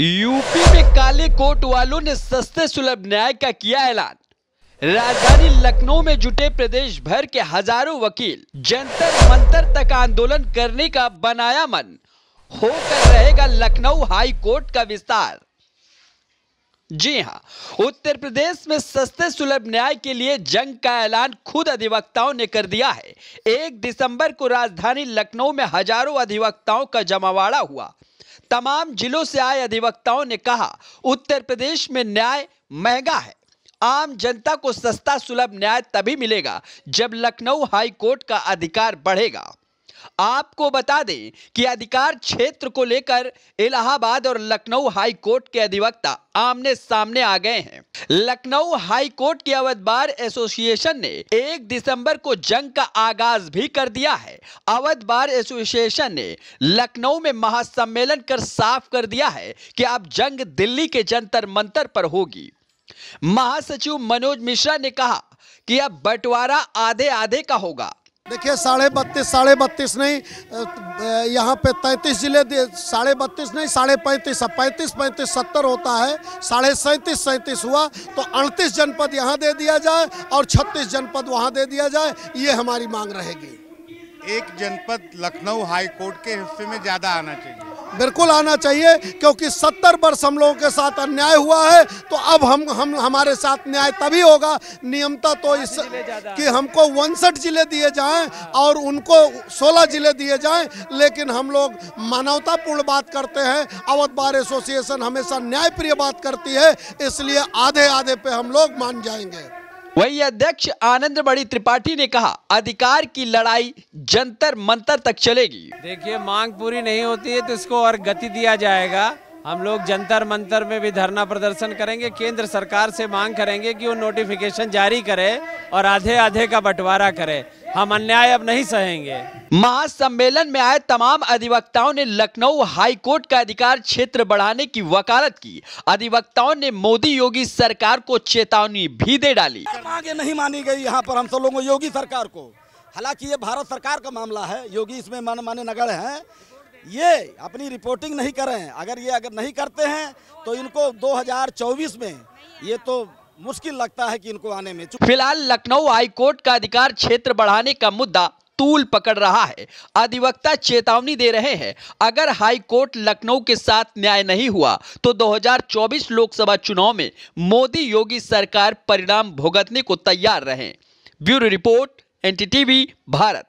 UP में काले coat वालों ने सस्ते सुलभ न्याय का किया ऐलान राजधानी लखनऊ में जुटे प्रदेश भर के हजारों वकील जंतर मंतर तक आंदोलन करने का बनाया मन होकर रहेगा लखनऊ हाई कोर्ट का विस्तार जी हां उत्तर प्रदेश में सस्ते सुलभ न्याय के लिए जंग का ऐलान खुद अधिवक्ताओं ने कर दिया है एक दिसंबर को राजधानी लखनऊ में हजारों अधिवक्ताओं का जमावाड़ा हुआ तमाम जिलों से आए अधिवक्ताओं ने कहा उत्तर प्रदेश में न्याय महंगा है आम जनता को सस्ता सुलभ न्याय तभी मिलेगा जब लखनऊ हाई कोर्ट का अधिकार बढ़ेगा आपको बता दें कि अधिकार क्षेत्र को लेकर इलाहाबाद और लखनऊ हाई कोर्ट के अधिवक्ता आमने सामने आ गए हैं लखनऊ हाई कोर्ट के अवध बार एसोसिएशन ने 1 दिसंबर को जंग का आगाज भी कर दिया है अवध बार एसोसिएशन ने लखनऊ में महासम्मेलन कर साफ कर दिया है कि अब जंग दिल्ली के जंतर मंतर पर होगी महासचिव मनोज मिश्रा ने कहा कि अब बंटवारा आधे आधे का होगा देखिए साढ़े बत्तीस साढ़े बत्तीस नहीं यहाँ पे तैंतीस जिले साढ़े बत्तीस नहीं साढ़े पैंतीस अब पैंतीस पैंतीस सत्तर होता है साढ़े सैंतीस सैंतीस हुआ तो अड़तीस जनपद यहाँ दे दिया जाए और छत्तीस जनपद वहाँ दे दिया जाए ये हमारी मांग रहेगी एक जनपद लखनऊ हाई कोर्ट के हिस्से में ज़्यादा आना चाहिए बिल्कुल आना चाहिए क्योंकि सत्तर वर्ष हम लोगों के साथ अन्याय हुआ है तो अब हम हम हमारे साथ न्याय तभी होगा नियमता तो इस कि हमको उनसठ जिले दिए जाएं और उनको 16 जिले दिए जाएं लेकिन हम लोग मानवतापूर्ण बात करते हैं अवध बार एसोसिएशन हमेशा न्यायप्रिय बात करती है इसलिए आधे आधे पे हम लोग मान जाएंगे वहीं अध्यक्ष आनंद बड़ी त्रिपाठी ने कहा अधिकार की लड़ाई जंतर मंतर तक चलेगी देखिए मांग पूरी नहीं होती है तो इसको और गति दिया जाएगा हम लोग जंतर मंतर में भी धरना प्रदर्शन करेंगे केंद्र सरकार से मांग करेंगे कि वो नोटिफिकेशन जारी करे और आधे आधे का बंटवारा करे हम अन्याय अब नहीं सहेंगे महासम्मेलन में आए तमाम अधिवक्ताओं ने लखनऊ हाई कोर्ट का अधिकार क्षेत्र बढ़ाने की वकालत की अधिवक्ताओं ने मोदी योगी सरकार को चेतावनी भी दे डाली आगे नहीं मानी गई यहाँ पर हम सब लोगों योगी सरकार को हालांकि ये भारत सरकार का मामला है योगी इसमें मान माने नगर है ये अपनी रिपोर्टिंग नहीं कर रहे हैं अगर ये अगर नहीं करते हैं तो इनको 2024 में ये तो मुश्किल लगता है कि इनको आने में फिलहाल लखनऊ हाईकोर्ट का अधिकार क्षेत्र बढ़ाने का मुद्दा तूल पकड़ रहा है अधिवक्ता चेतावनी दे रहे हैं अगर हाईकोर्ट लखनऊ के साथ न्याय नहीं हुआ तो 2024 लोकसभा चुनाव में मोदी योगी सरकार परिणाम भुगतने को तैयार रहे ब्यूरो रिपोर्ट एन भारत